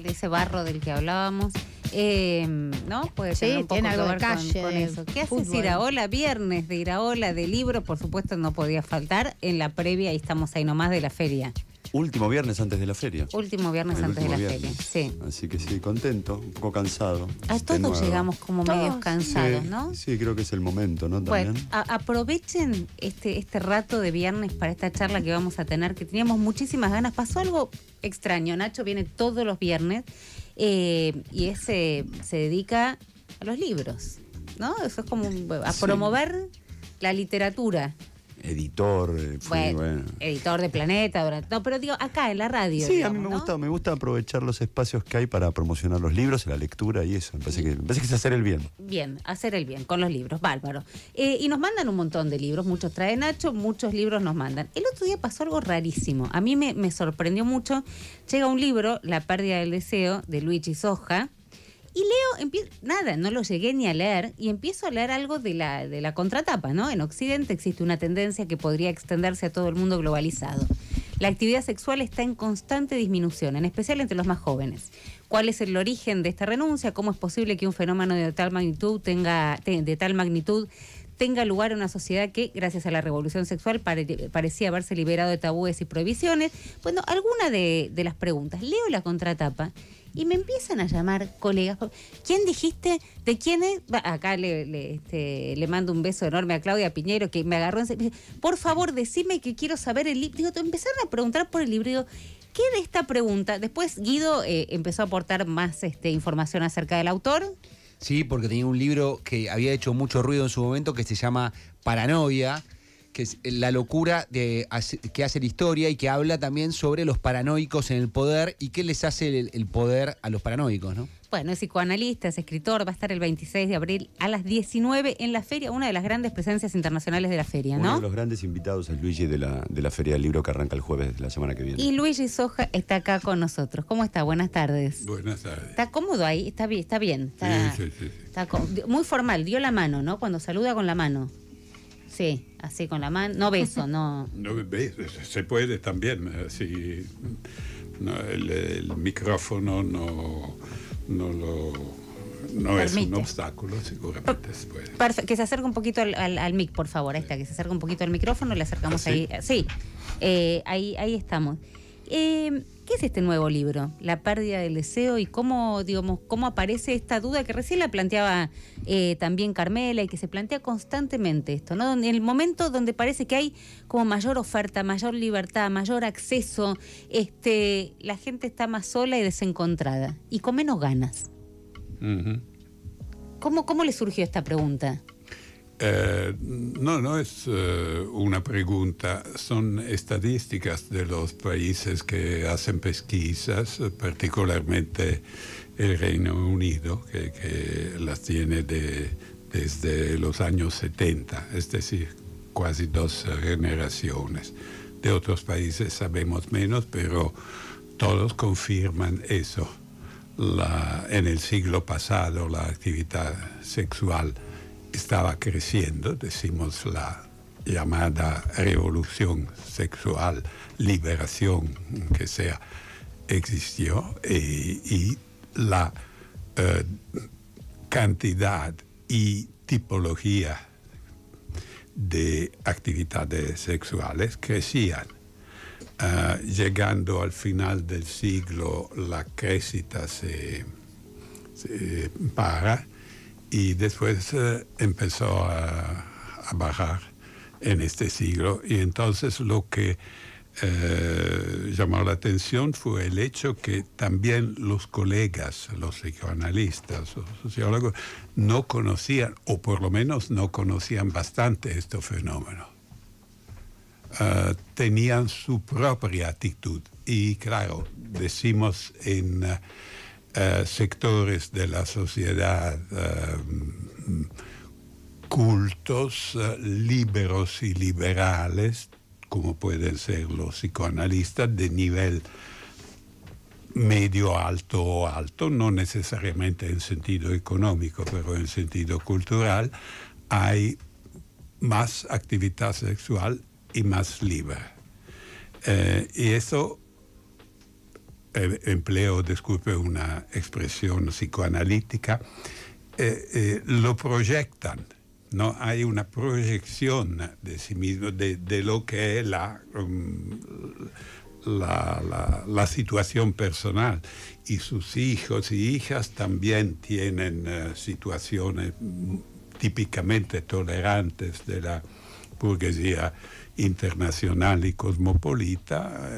de ese barro del que hablábamos. Eh, ¿No? Puede sí, un poco tiene algo calle, con, eso. ¿Qué haces Iraola? Viernes de Iraola, de libro, por supuesto, no podía faltar. En la previa, y estamos ahí nomás de la feria. Último viernes antes de la feria. Último viernes antes de la feria, sí. Así que sí, contento, un poco cansado. A todos llegamos como medio cansados, ¿no? Sí, creo que es el momento, ¿no? Bueno, aprovechen este, este rato de viernes para esta charla que vamos a tener, que teníamos muchísimas ganas. Pasó algo extraño, Nacho viene todos los viernes eh, y ese se dedica a los libros, ¿no? Eso es como a promover la literatura editor, eh, bueno, editor de Planeta, no, pero digo, acá en la radio. Sí, a mí me gusta, me gusta aprovechar los espacios que hay para promocionar los libros, la lectura y eso. Me parece, que, es hacer el bien. Bien, hacer el bien con los libros, bárbaro. Eh, y nos mandan un montón de libros, muchos trae Nacho, muchos libros nos mandan. El otro día pasó algo rarísimo, a mí me, me sorprendió mucho. Llega un libro, La pérdida del deseo, de Luigi Soja y leo, nada, no lo llegué ni a leer y empiezo a leer algo de la, de la contratapa, ¿no? En Occidente existe una tendencia que podría extenderse a todo el mundo globalizado. La actividad sexual está en constante disminución, en especial entre los más jóvenes. ¿Cuál es el origen de esta renuncia? ¿Cómo es posible que un fenómeno de tal magnitud tenga, de tal magnitud tenga lugar en una sociedad que, gracias a la revolución sexual, parecía haberse liberado de tabúes y prohibiciones? Bueno, alguna de, de las preguntas. Leo la contratapa y me empiezan a llamar colegas. ¿Quién dijiste? ¿De quién es? Acá este, le, mando un beso enorme a Claudia Piñero que me agarró en... Por favor, decime que quiero saber el libro. empezaron a preguntar por el libro. Digo, ¿qué de esta pregunta? Después Guido eh, empezó a aportar más este, información acerca del autor. Sí, porque tenía un libro que había hecho mucho ruido en su momento que se llama Paranoia que es La locura de, que hace la historia y que habla también sobre los paranoicos en el poder y qué les hace el, poder a los paranoicos, ¿no? Bueno, es psicoanalista, es escritor, va a estar el 26 de abril a las 19 en la feria, una de las grandes presencias internacionales de la feria, ¿no? Uno de los grandes invitados es Luigi de la, de la Feria del Libro que arranca el jueves de la semana que viene. Y Luigi Soja está acá con nosotros. ¿Cómo está? Buenas tardes. Buenas tardes. ¿Está cómodo ahí? ¿Está bien? ¿Está bien? muy formal, dio la mano, ¿no? Cuando saluda con la mano. Sí, así con la mano. No beso, no. no se puede también. Eh, el, micrófono no, no lo. No es un obstáculo, seguramente se puede. Que se acerque un poquito al, mic, por favor, ahí está, que se acerque un poquito al micrófono, le acercamos ¿Ah, ahí. Sí, eh, ahí, ahí estamos. Em, ¿Qué es este nuevo libro? La pérdida del deseo y cómo, digamos, cómo aparece esta duda que recién la planteaba eh, también Carmela y que se plantea constantemente esto, ¿no? En el momento donde parece que hay como mayor oferta, mayor libertad, mayor acceso, este, la gente está más sola y desencontrada y con menos ganas. ¿Cómo le surgió esta pregunta? Eh, no, no es eh, una pregunta, son estadísticas de los países que hacen pesquisas, particularmente el Reino Unido, que, las tiene desde los años 70, es decir, casi dos generaciones. De otros países sabemos menos, pero todos confirman eso. en el siglo pasado la actividad sexual estaba creciendo, decimos la llamada revolución sexual, liberación, que sea, existió eh, y, la eh, cantidad y tipología de actividades sexuales crecían. Ah, llegando al final del siglo, la crecita se para y después eh, empezó a, bajar en este siglo. Y entonces lo que eh, llamó la atención fue el hecho que también los colegas, los psicoanalistas, los sociólogos, no conocían, o por lo menos no conocían bastante este fenómeno. Eh, tenían su propia actitud. Y claro, decimos en... Eh, sectores de la sociedad, eh, cultos eh, liberos y liberales, como pueden ser los psicoanalistas de nivel medio alto o alto, no necesariamente en sentido económico, pero en sentido cultural, hay más actividad sexual y más libre. y eso Em, empleo, disculpe, una expresión psicoanalítica, eh, eh, lo proyectan. No hay una proyección de sí mismo, de, lo que es mm, la, la, situación personal. Y sus hijos y hijas también tienen eh, situaciones mm, típicamente tolerantes de la burguesía internacional y cosmopolita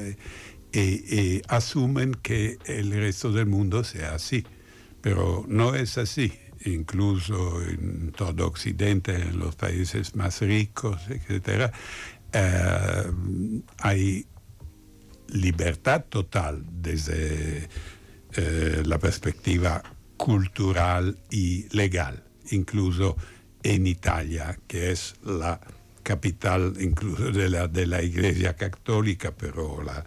y, asumen que el resto del mundo sea así. Pero no es así incluso en todo Occidente, en los países más ricos, etc., eh, hay libertad total desde eh, la perspectiva cultural y legal, incluso en Italia, que es la capital incluso de la, de la Iglesia Católica, pero la,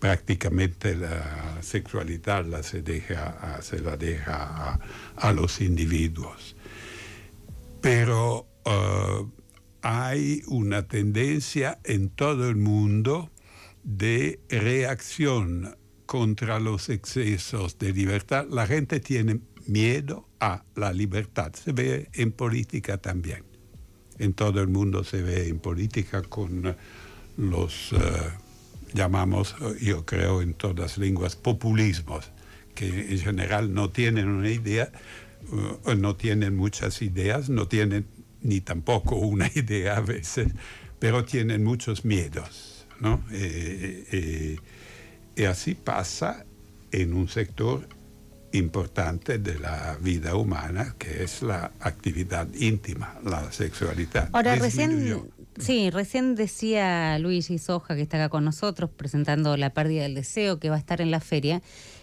prácticamente la sexualidad la se, deja, se la deja a, los individuos. Pero uh, hay una tendencia en todo el mundo de reacción contra los excesos de libertad. La gente tiene miedo a la libertad. Se ve en política también. En todo el mundo se ve en política con los... Uh, llamamos, eh, yo creo, en todas lenguas, populismos, que en general no tienen una idea, eh, no tienen muchas ideas, no tienen ni tampoco una idea a veces, pero tienen muchos miedos, ¿no? Eh, y así pasa en un sector importante de la vida humana, que es la actividad íntima, la sexualidad. Ahora, recién Sí, recién decía Luigi Soja, que está acá con nosotros, presentando La pérdida del deseo, que va a estar en la feria.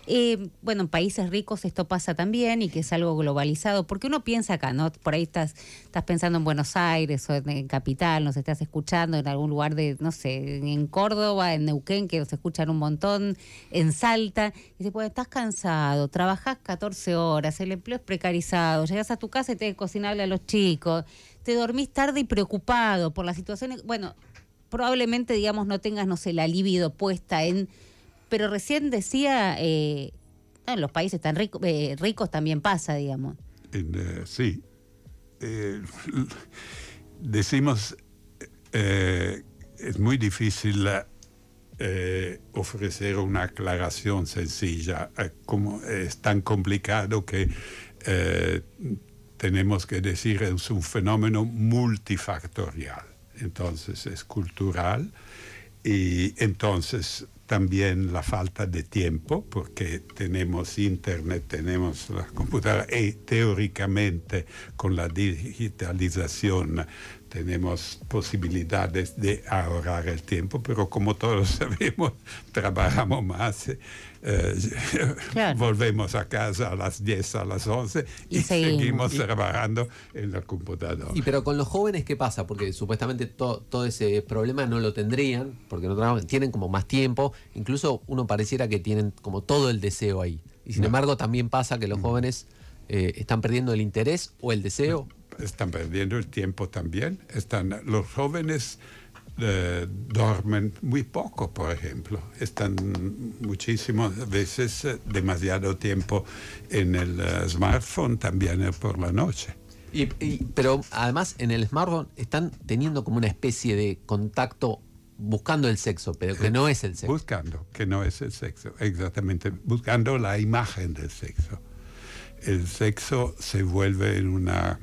Eh, bueno, en países ricos esto pasa también y que es algo globalizado, porque uno piensa acá, ¿no? Por ahí estás, estás pensando en Buenos Aires o en, Capital, nos estás escuchando en algún lugar de, no sé, en Córdoba, en Neuquén, que nos escuchan un montón, en Salta, y dices, bueno, estás cansado, trabajás 14 horas, el empleo es precarizado, llegas a tu casa y te que cocinarle a los chicos, te dormís tarde y preocupado por la situación, bueno, probablemente, digamos, no tengas, no sé, la libido puesta en pero recién decía, en eh, ah, los países tan ricos, eh, ricos también pasa, digamos. Eh, sí. decimos, es muy difícil ofrecer una aclaración sencilla. como es tan complicado que tenemos que decir es un fenómeno multifactorial. Entonces es cultural y entonces también la falta de tiempo, porque tenemos internet, tenemos la computadora y teóricamente con la digitalización tenemos posibilidades de ahorrar el tiempo, pero como todos sabemos, trabajamos más eh, volvemos a casa a las 10, a las 11 y, seguimos, trabajando en la computadora. Y pero con los jóvenes, ¿qué pasa? Porque supuestamente todo ese problema no lo tendrían, porque no tienen como más tiempo, incluso uno pareciera que tienen como todo el deseo ahí. Y sin embargo también pasa que los jóvenes eh, están perdiendo el interés o el deseo. Están perdiendo el tiempo también. Están los jóvenes eh, duermen muy poco, por ejemplo. Están muchísimas veces eh, demasiado tiempo en el eh, smartphone, también eh, por la noche. y, pero además en el smartphone están teniendo como una especie de contacto buscando el sexo, pero que no es el sexo. Buscando, que no es el sexo, exactamente. Buscando la imagen del sexo. El sexo se vuelve en una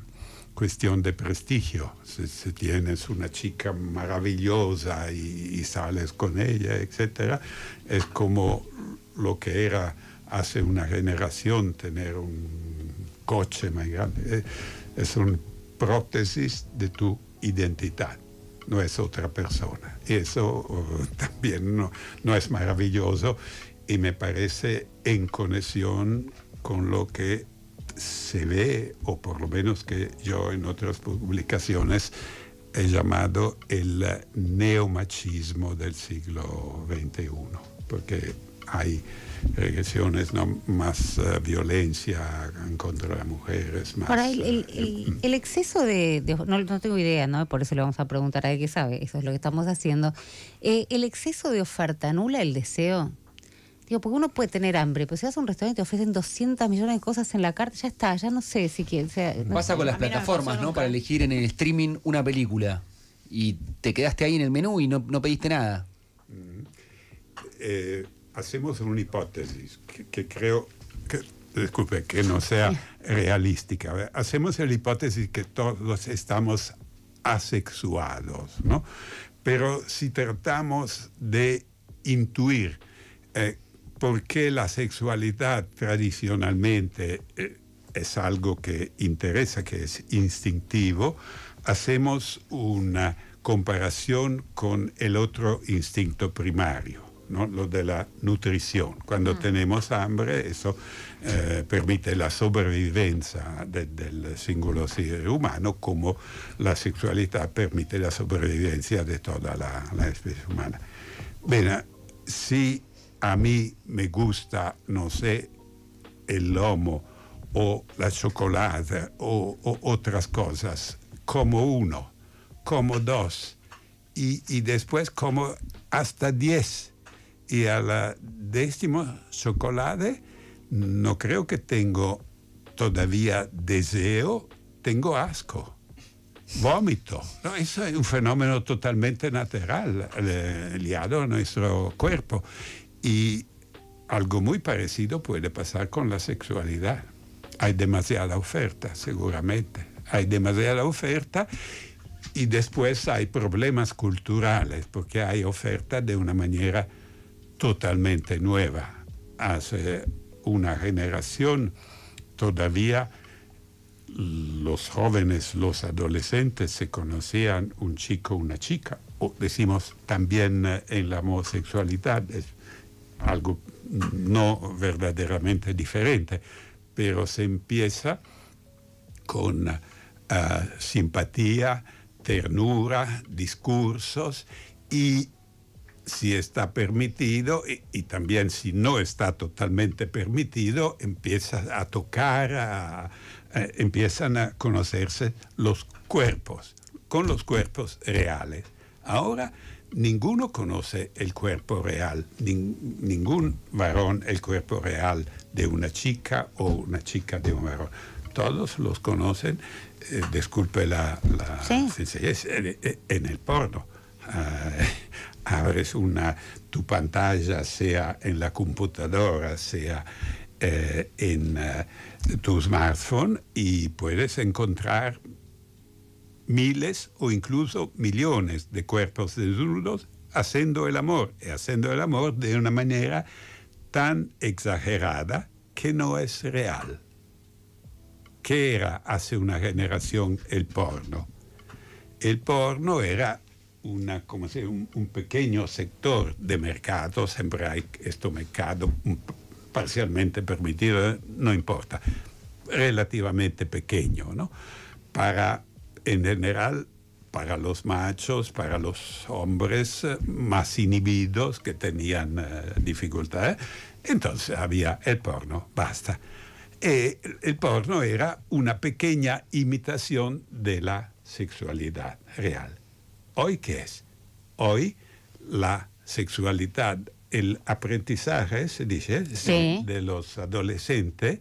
cuestión de prestigio. Si, tienes una chica maravillosa y, sales con ella, etc., es como lo que era hace una generación tener un coche más grande. Eh, es un prótesis de tu identidad, no es otra persona. Eso oh, también no es maravilloso y me parece en conexión con lo que se ve, o por lo menos que yo en otras publicaciones he llamado el neomachismo del siglo XXI, porque hay regresiones, ¿no? más eh, violencia contra las mujeres. Más, eh, el, exceso de, no, tengo idea, ¿no? por eso le vamos a preguntar a él que sabe, eso es lo que estamos haciendo. Eh, ¿El exceso de oferta anula el deseo? Digo, porque uno puede tener hambre, pero si vas a un restaurante y te ofrecen 200 millones de cosas en la carta, ya está, ya no sé si quieres. sea, Pasa con las plataformas, ¿no? Para elegir en el streaming una película y te quedaste ahí en el menú y no, no pediste nada. Mm. Eh, hacemos una hipótesis que, creo que, disculpe, que no sea realística. Hacemos la hipótesis que todos estamos asexuados, ¿no? Pero si tratamos de intuir eh, porque la sexualidad tradicionalmente eh, es algo que interesa, que es instintivo, hacemos una comparación con el otro instinto primario, ¿no? lo de la nutrición. Cuando mm. tenemos hambre, eso eh, permite la sobrevivencia del singular ser humano, como la sexualidad permite la sobrevivencia de toda la, especie humana. si a mí me gusta, no sé, el lomo o la chocolate o, otras cosas, como uno, como dos, y, después como hasta diez. Y a la décimo chocolate no creo que tengo todavía deseo, tengo asco, vómito. No, eso es un fenómeno totalmente natural, eh, liado a nuestro cuerpo. Y algo muy parecido puede pasar con la sexualidad. Hay demasiada oferta, seguramente. Hay demasiada oferta y después hay problemas culturales, porque hay oferta de una manera totalmente nueva. Hace una generación todavía los jóvenes, los adolescentes se conocían un chico, una chica, o decimos también eh, en la homosexualidad, algo no verdaderamente diferente, pero se empieza con eh, simpatía, ternura, discursos y si está permitido y, también si no está totalmente permitido, empieza a tocar, empiezan a conocerse los cuerpos, con los cuerpos reales. Ahora ninguno conoce el cuerpo real, ningún varón el cuerpo real de una chica o una chica de un varón. Todos los conocen, eh, disculpe la, sencillez, en, el porno. Ah, abres una, tu pantalla, sea en la computadora, sea eh, en eh, tu smartphone, y puedes encontrar miles o incluso millones de cuerpos desnudos haciendo el amor, y haciendo el amor de una manera tan exagerada que no es real. ¿Qué era hace una generación el porno? El porno era una, como un, pequeño sector de mercado, siempre hay este mercado parcialmente permitido, no importa, relativamente pequeño, ¿no? Para en general para los machos, para los hombres eh, más inhibidos que tenían eh, dificultad, dificultades. ¿eh? Entonces había el porno, basta. el porno era una pequeña imitación de la sexualidad real. ¿Hoy qué es? Hoy la sexualidad, el aprendizaje, se dice, de los adolescentes,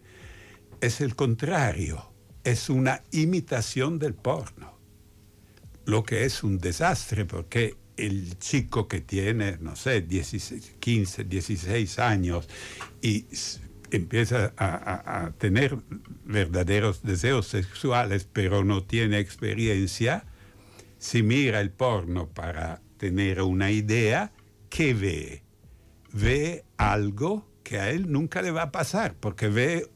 es el contrario es una imitación del porno, lo que es un desastre porque el chico que tiene, no sé, 16, 15, 16 años y empieza a, a, tener verdaderos deseos sexuales, pero no tiene experiencia, si mira el porno para tener una idea, ¿qué ve? Ve algo que a él nunca le va a pasar, porque ve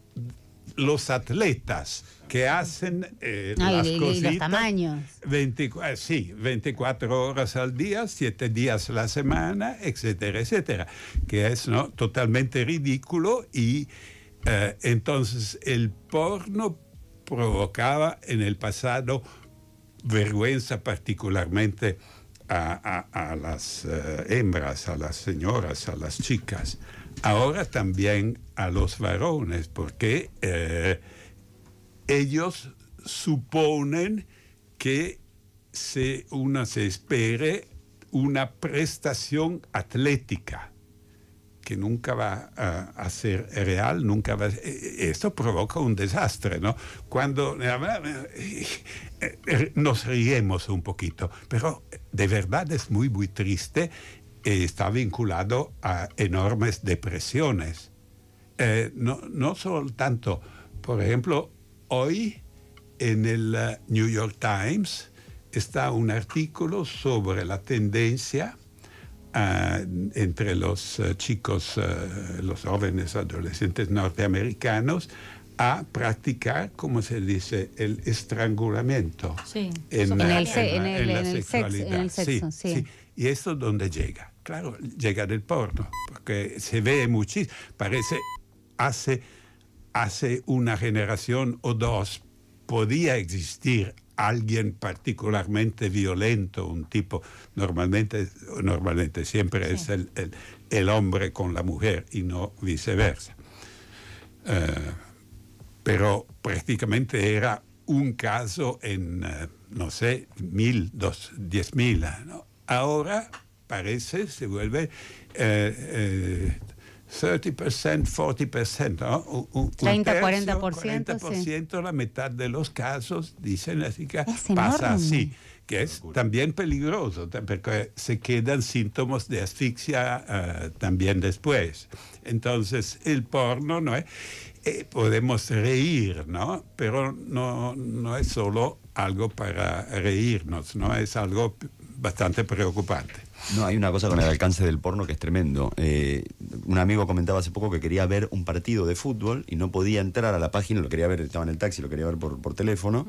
los atletas que hacen eh, las cositas, eh, sí, 24 horas al día, 7 días a la semana, etcétera, etcétera. Que es totalmente ridículo y eh, entonces el porno provocaba en el pasado vergüenza particularmente a las hembras, a las señoras, a las chicas ahora también a los varones, porque eh, ellos suponen que se, una se espere una prestación atlética que nunca va a, ser real, nunca va. Eh, eh, esto provoca un desastre, ¿no? Cuando nos riemos un poquito, pero de verdad es muy, muy triste eh, está vinculado a enormes depresiones. Eh, no, no solo tanto, por ejemplo, hoy en el eh, New York Times está un artículo sobre la tendencia entre los chicos, los jóvenes adolescentes norteamericanos, a practicar, como se dice, el estrangulamiento en, el, en, la, sexualidad. Y eso es donde llega claro, llega del porno, porque se ve muchísimo, parece, hace, hace una generación o dos podía existir alguien particularmente violento, un tipo, normalmente, normalmente siempre es el, hombre con la mujer y no viceversa. Eh, pero prácticamente era un caso en, eh, no sé, mil, dos, diez mil. Ahora parece, se vuelve 30%, eh, 40%, eh, ¿no? 30, 40%, la mitad de los casos, dicen así que pasa así, que es también peligroso, porque se quedan síntomas de asfixia eh, también después. Entonces, el porno, ¿no? podemos reír, ¿no? Pero no, no es solo algo para reírnos, ¿no? Es algo bastante preocupante. No, hay una cosa con el alcance del porno que es tremendo. Eh, un amigo comentaba hace poco que quería ver un partido de fútbol y no podía entrar a la página, lo quería ver, estaba en el taxi, lo quería ver por, teléfono,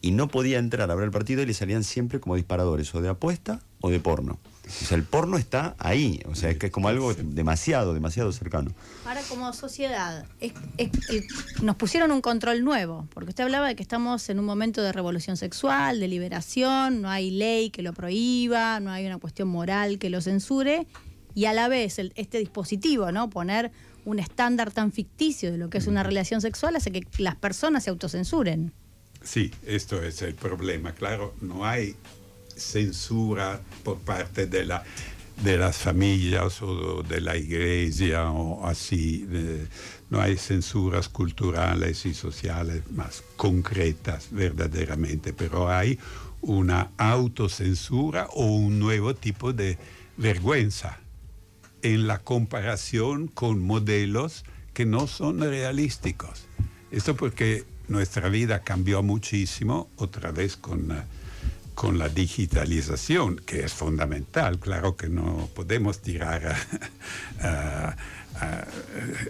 y no podía entrar a ver el partido y le salían siempre como disparadores o de apuesta o de porno. O sea, el porno está ahí, o sea, es que es como algo demasiado, demasiado cercano. Ahora, como sociedad, nos pusieron un control nuevo, porque usted hablaba de que estamos en un momento de revolución sexual, de liberación, no hay ley que lo prohíba, no hay una cuestión moral que lo censure, y a la vez este dispositivo, ¿no? Poner un estándar tan ficticio de lo que es una relación sexual hace que las personas se autocensuren. Sí, esto es el problema, claro, no hay censura por parte de, las familias o de la iglesia o así. no hay censuras culturales y sociales más concretas verdaderamente, pero hay una autocensura o un nuevo tipo de vergüenza en la comparación con modelos que no son realísticos. Esto porque nuestra vida cambió muchísimo, otra vez con eh, con la digitalización, que es fundamental, claro que no podemos tirar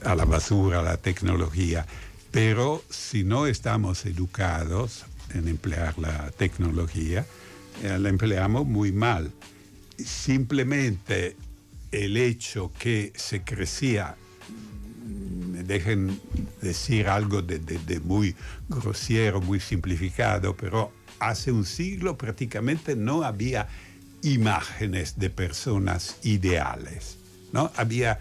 a, la basura la tecnología, pero si no estamos educados en emplear la tecnología, eh, la empleamos muy mal. Simplemente el hecho que se crecía, me dejen decir algo de, de muy grosero, muy simplificado, pero hace un siglo prácticamente no había imágenes de personas ideales. ¿no? Había,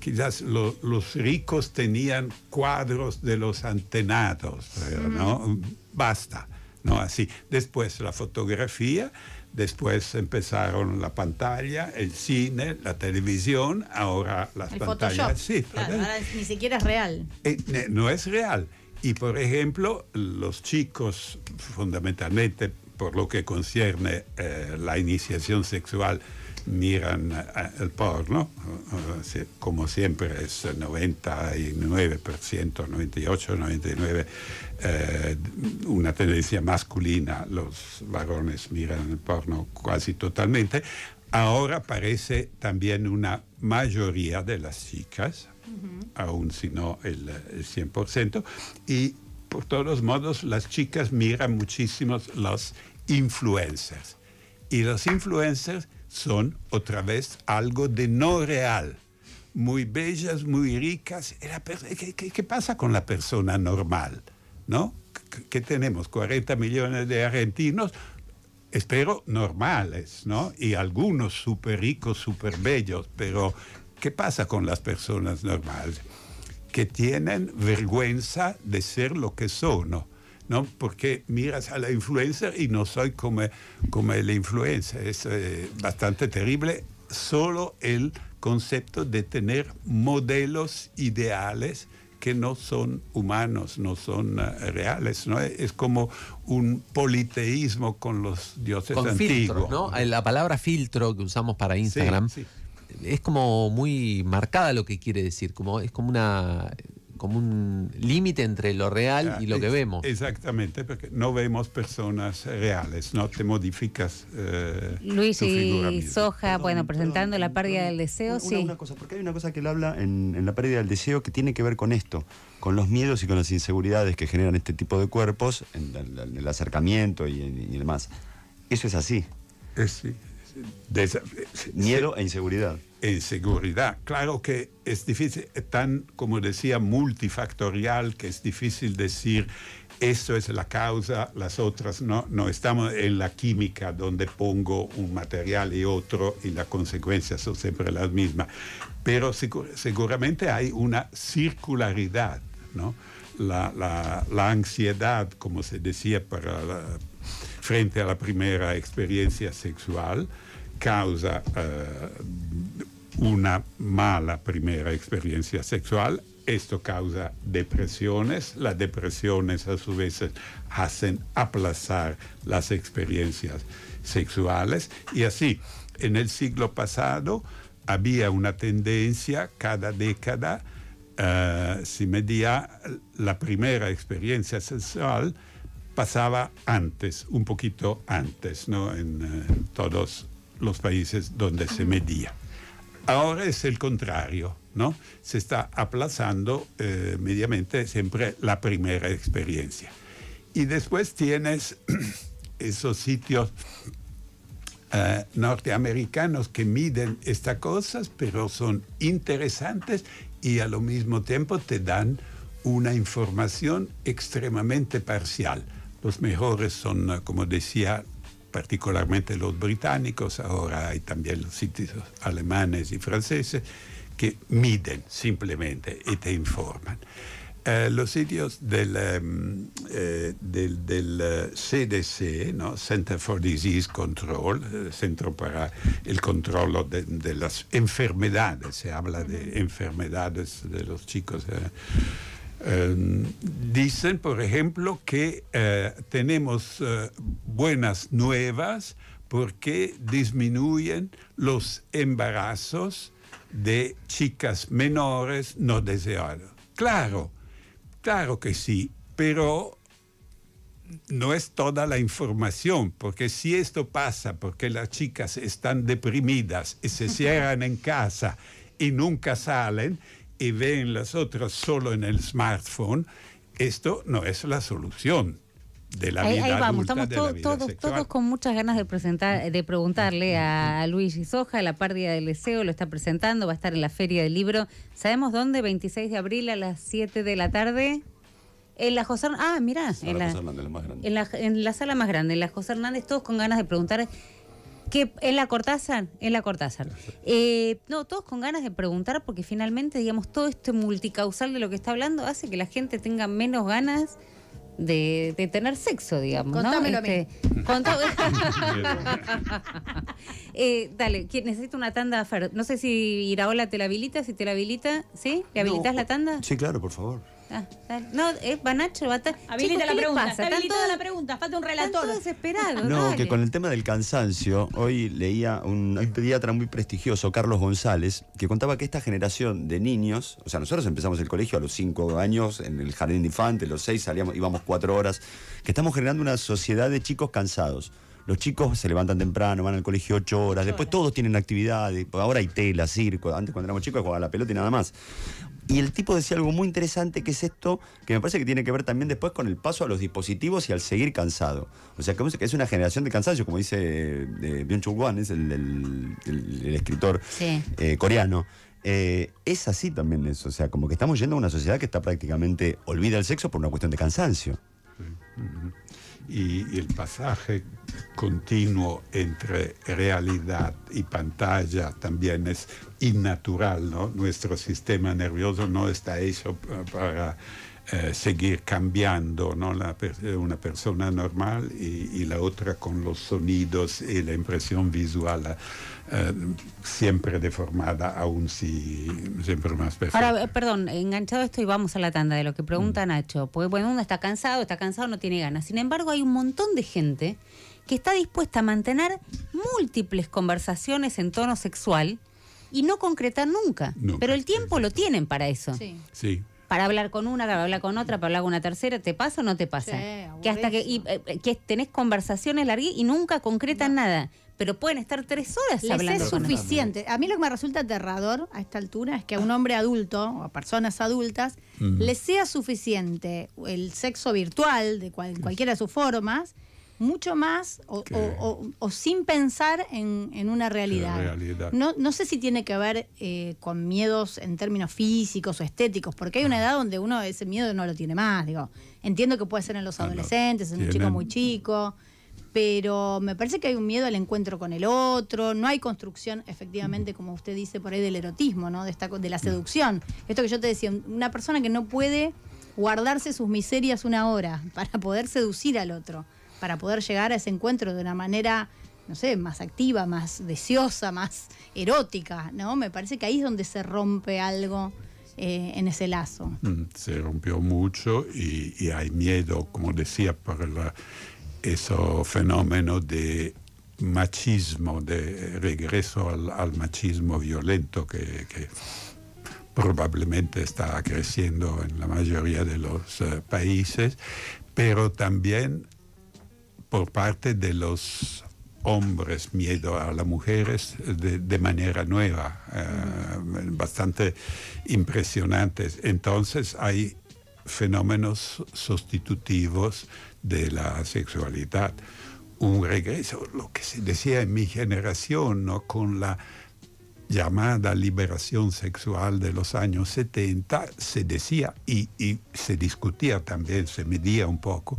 quizás los ricos tenían cuadros de los antenados, ¿no? Basta, ¿no? Así. Después la fotografía, después empezaron la pantalla, el cine, la televisión, ahora las el Photoshop. Sí, ahora ni siquiera es real. Eh, no es real. Y por ejemplo, los chicos, fundamentalmente por lo que concierne eh, la iniciación sexual, miran eh, el porno, eh, como siempre es 99%, 98, 99, una tendencia masculina, los varones miran el porno casi totalmente. Ahora parece también una mayoría de las chicas, aún si no el, 100%. Y por todos modos, las chicas miran muchísimo los influencers. Y los influencers son otra vez algo de no real. Muy bellas, muy ricas. ¿Qué, pasa con la persona normal? ¿No? Que tenemos 40 millones de argentinos, espero normales, ¿no? Y algunos súper ricos, súper bellos, pero ¿Qué pasa con las personas normales? Que tienen vergüenza de ser lo que son. ¿no? Porque miras a la influencer y no soy como, como la influencer. Es eh, bastante terrible solo el concepto de tener modelos ideales que no son humanos, no son eh, reales, ¿no? Es como un politeísmo con los dioses con antiguos. ¿no? La palabra filtro que usamos para Instagram sí es como muy marcada lo que quiere decir, como es como una como un límite entre lo real y lo que vemos. Exactamente, porque no vemos personas reales, no te modificas. Eh, Luis y Soja, bueno, presentando la pérdida del deseo, sí. porque hay una cosa que él habla en, la pérdida del deseo que tiene que ver con esto, con los miedos y con las inseguridades que generan este tipo de cuerpos, en, el acercamiento y, demás. Eso es así. Miedo e inseguridad en seguridad. Claro que es difícil, tan como decía, multifactorial, que es difícil decir ...esto es la causa, las otras no. No estamos en la química donde pongo un material y otro y las consecuencias son siempre las mismas. Pero seguramente hay una circularidad, ¿no? La, la, ansiedad, como se decía frente a la primera experiencia sexual, causa eh, una mala primera experiencia sexual. Esto causa depresiones. Las depresiones a su vez hacen aplazar las experiencias sexuales. Y así, en el siglo pasado había una tendencia cada década, se eh, si medía la primera experiencia sexual, pasaba antes, un poquito antes, ¿no? en eh, todos los países donde se medía. Ahora es el contrario, ¿no? Se está aplazando eh, mediamente siempre la primera experiencia. Y después tienes esos sitios eh, norteamericanos que miden estas cosas, pero son interesantes y a lo mismo tiempo te dan una información extremadamente parcial. Los mejores son, como decía, particularmente los británicos, ahora hay también los sitios alemanes y franceses, que miden simplemente y te informan. Eh, los sitios del, em, eh, del, CDC, eh, ¿no? Center for Disease Control, Centro para el Control de, las Enfermedades, se habla de enfermedades de los chicos. Eh, dicen, por ejemplo, que eh, tenemos eh, buenas nuevas porque disminuyen los embarazos de chicas menores no deseadas. Claro, claro que sí, pero no es toda la información, porque si esto pasa, porque las chicas están deprimidas y se cierran en casa y nunca salen, y ven las otras solo en el smartphone, esto no es la solución. De la vida ahí vamos, estamos todos, todos con muchas ganas de presentar, de preguntarle a Luis Soja, la pardia del deseo, lo está presentando, va a estar en la Feria del Libro. ¿Sabemos dónde? 26 de abril a las 7 de la tarde. En la José ah, mirá, en la, más grande. en la sala más grande, en la José Hernández, todos con ganas de preguntar que en la Cortázar, en la Cortázar. Eh, no, todos con ganas de preguntar porque finalmente, digamos, todo este multicausal de lo que está hablando hace que la gente tenga menos ganas de, tener sexo, digamos. Contámelo ¿no? este, eh, dale, necesito una tanda, No sé si Iraola te la habilita, si te la habilita. ¿Sí? ¿Le habilitas la tanda? Sí, claro, por favor. Ah, no, es Banacho. Bata... Habilita la pregunta. Está la pregunta. Falta un relator. desesperado. No, que con el tema del cansancio, hoy leía un pediatra muy prestigioso, Carlos González, que contaba que esta generación de niños, o sea, nosotros empezamos el colegio a los cinco años, en el jardín de infantes, los seis salíamos, íbamos cuatro horas, que estamos generando una sociedad de chicos cansados. Los chicos se levantan temprano, van al colegio ocho horas, después todos tienen actividades, ahora hay tela, circo, antes cuando éramos chicos jugaba la pelota y nada más. Y el tipo decía algo muy interesante que es esto, que me parece que tiene que ver también después con el paso a los dispositivos y al seguir cansado. O sea, que es una generación de cansancio, como dice eh, eh Byung-Chul Wan, es el, escritor eh, coreano. Eh, es así también eso, o sea, como que estamos yendo a una sociedad que está prácticamente olvida el sexo por una cuestión de cansancio y el pasaje continuo entre realidad y pantalla también es innatural, ¿no? Nuestro sistema nervioso no está hecho para eh, seguir cambiando, ¿no? La, eh, una persona normal y, la otra con los sonidos y la impresión visual eh, siempre deformada, aún si siempre más perfecta. Ahora, perdón, enganchado esto y vamos a la tanda de lo que pregunta mm. Nacho. Porque, bueno, uno está cansado, está cansado, no tiene ganas. Sin embargo, hay un montón de gente que está dispuesta a mantener múltiples conversaciones en tono sexual y no concretar nunca. Pero el tiempo lo tienen para eso. sí para hablar con una, para hablar con otra, para hablar con una tercera, ¿te pasa o no te pasa? que hasta que, eh, que tenés conversaciones largas y nunca concretan nada pero pueden estar tres horas Les Es suficiente. A mí lo que me resulta aterrador a esta altura es que a un hombre adulto o a personas adultas les sea suficiente el sexo virtual de cualquiera de sus formas mucho más o, sin pensar en, una realidad. No, sé si tiene que ver eh, con miedos en términos físicos o estéticos, porque hay una ah. edad donde uno ese miedo no lo tiene más. Digo, entiendo que puede ser en los ah, adolescentes, en un chico muy chico, pero me parece que hay un miedo al encuentro con el otro, no hay construcción, efectivamente, como usted dice por ahí, del erotismo, ¿no? de, de la mm. seducción. Esto que yo te decía, una persona que no puede guardarse sus miserias una hora para poder seducir al otro para poder llegar a ese encuentro de una manera, no sé, más activa, más deseosa, más erótica, ¿no? Me parece que ahí es donde se rompe algo. Eh, en ese lazo. Mm, se rompió mucho y, hay miedo, como decía, por eso ese fenómeno de machismo, de regreso al, machismo violento que, que, probablemente está creciendo en la mayoría de los eh, países, pero también por parte de los hombres miedo a las mujeres de, manera nueva, eh, bastante impresionante. Entonces hay fenómenos sustitutivos de la sexualidad. Un regreso, lo que se decía en mi generación, con la llamada liberación sexual de los años 70, se decía y, y se discutía también, se medía un poco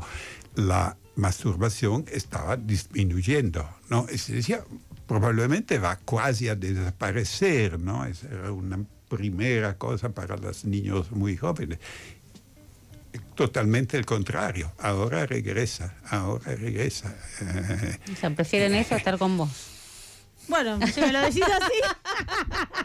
la masturbación estaba disminuyendo, ¿no? es decía, probablemente va casi a desaparecer, ¿no? es una primera cosa para los niños muy jóvenes. Totalmente el contrario, ahora regresa, ahora regresa. prefieren eso estar con vos. Bueno, si me lo decís así.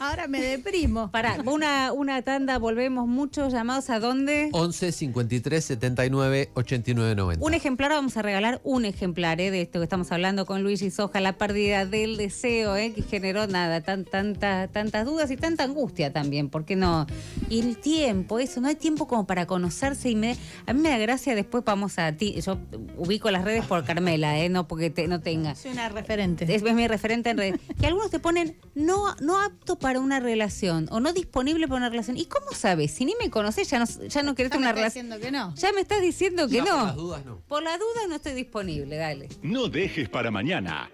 Ahora me deprimo. Para una, una tanda, volvemos muchos llamados a dónde? 11 53 79 89 90. Un ejemplar, vamos a regalar un ejemplar ¿eh? de esto que estamos hablando con Luigi Soja, la pérdida del deseo, ¿eh? que generó nada, tantas dudas y tanta angustia también, ¿por qué no? Y el tiempo, eso, no hay tiempo como para conocerse y me, a mí me da gracia, después vamos a ti, yo ubico las redes por Carmela, ¿eh? no porque no tenga. Soy una referente. Es, mi referente en redes. Que algunos te ponen no, no apto para para una relación o no disponible para una relación. ¿Y cómo sabes? Si ni me conoces, ya no, ya no querés ya una relación. No. Ya me estás diciendo que no. no. Por las dudas no. Por las dudas no estoy disponible, dale. No dejes para mañana